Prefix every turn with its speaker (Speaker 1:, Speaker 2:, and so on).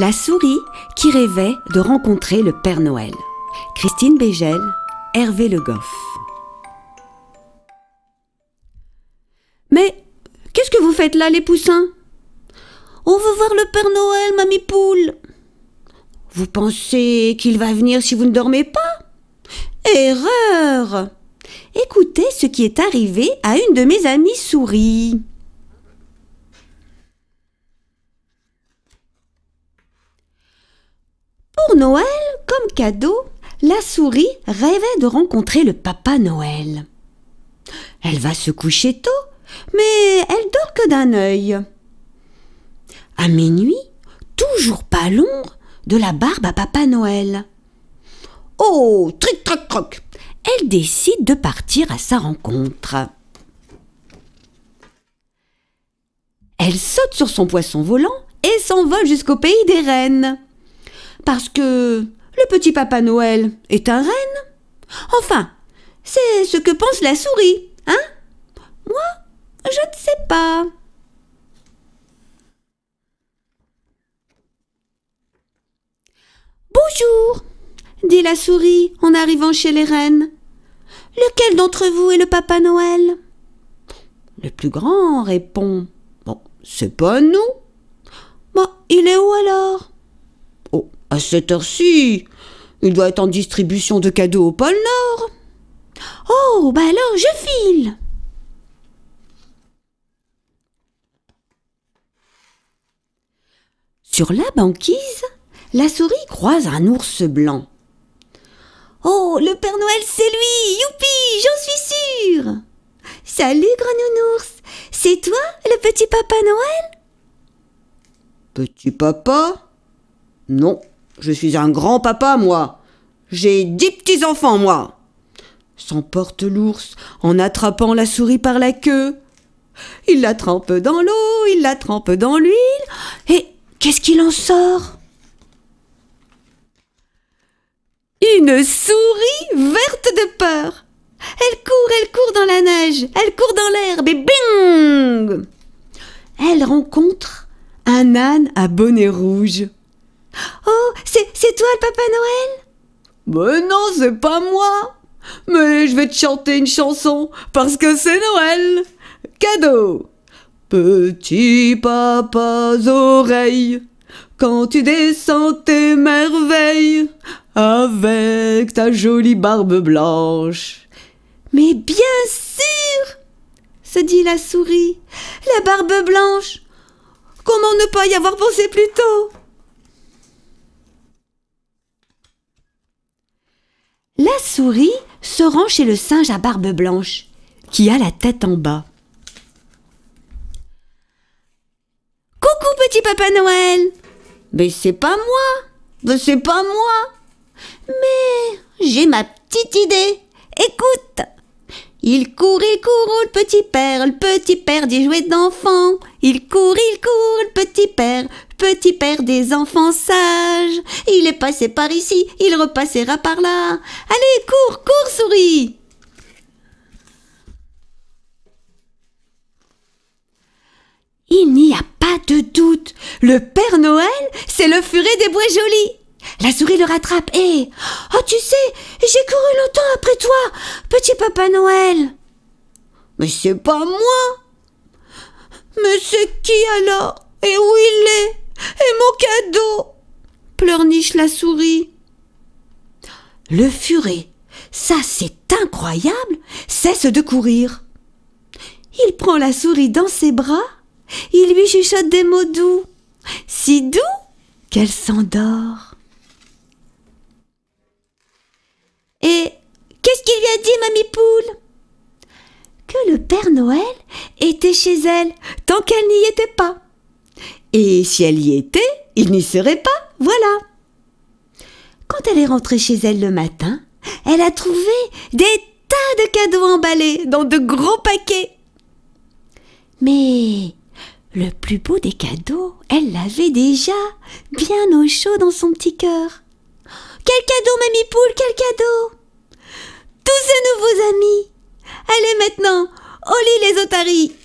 Speaker 1: La souris qui rêvait de rencontrer le Père Noël. Christine Bégel, Hervé Le Goff. Mais qu'est-ce que vous faites là, les poussins On veut voir le Père Noël, mamie poule. Vous pensez qu'il va venir si vous ne dormez pas Erreur Écoutez ce qui est arrivé à une de mes amies souris. Pour Noël, comme cadeau, la souris rêvait de rencontrer le papa Noël. Elle va se coucher tôt, mais elle dort que d'un œil. À minuit, toujours pas l'ombre de la barbe à papa Noël. Oh, tric trac troc Elle décide de partir à sa rencontre. Elle saute sur son poisson volant et s'envole jusqu'au pays des rennes. Parce que le petit Papa Noël est un renne. Enfin, c'est ce que pense la souris, hein Moi, je ne sais pas. Bonjour, dit la souris en arrivant chez les rennes. Lequel d'entre vous est le Papa Noël Le plus grand répond. Bon, c'est pas nous. Bon, il est où alors à cette heure-ci, il doit être en distribution de cadeaux au pôle Nord. Oh, bah alors, je file. Sur la banquise, la souris croise un ours blanc. Oh, le Père Noël, c'est lui Youpi, j'en suis sûre Salut, grand nounours C'est toi, le petit papa Noël Petit papa Non, je suis un grand papa, moi. J'ai dix petits-enfants, moi. S'emporte l'ours en attrapant la souris par la queue. Il la trempe dans l'eau, il la trempe dans l'huile, et qu'est-ce qu'il en sort Une souris verte de peur. Elle court, elle court dans la neige, elle court dans l'herbe, et bing Elle rencontre un âne à bonnet rouge. Oh, c'est toi le Papa Noël Mais non, c'est pas moi Mais je vais te chanter une chanson, parce que c'est Noël Cadeau Petit papa oreilles, quand tu descends tes merveilles, avec ta jolie barbe blanche. Mais bien sûr se dit la souris, la barbe blanche. Comment ne pas y avoir pensé plus tôt La souris se rend chez le singe à barbe blanche, qui a la tête en bas. Coucou petit Papa Noël Mais c'est pas moi Mais c'est pas moi Mais j'ai ma petite idée Écoute il court, il court, le petit père, le petit père des jouets d'enfants. Il court, il court, le petit père, petit père des enfants sages. Il est passé par ici, il repassera par là. Allez, cours, cours, souris Il n'y a pas de doute, le Père Noël, c'est le furet des bois jolis. La souris le rattrape et... Oh tu sais, j'ai couru longtemps après toi, petit papa Noël. Mais c'est pas moi. Mais c'est qui alors Et où il est Et mon cadeau pleurniche la souris. Le furet, ça c'est incroyable, cesse de courir. Il prend la souris dans ses bras, il lui chuchote des mots doux, si doux qu'elle s'endort. Il lui a dit, Mamie Poule Que le Père Noël était chez elle tant qu'elle n'y était pas. Et si elle y était, il n'y serait pas, voilà. Quand elle est rentrée chez elle le matin, elle a trouvé des tas de cadeaux emballés dans de gros paquets. Mais le plus beau des cadeaux, elle l'avait déjà, bien au chaud dans son petit cœur. Quel cadeau, Mamie Poule, quel cadeau tous ces nouveaux amis. Allez maintenant, au lit les otaries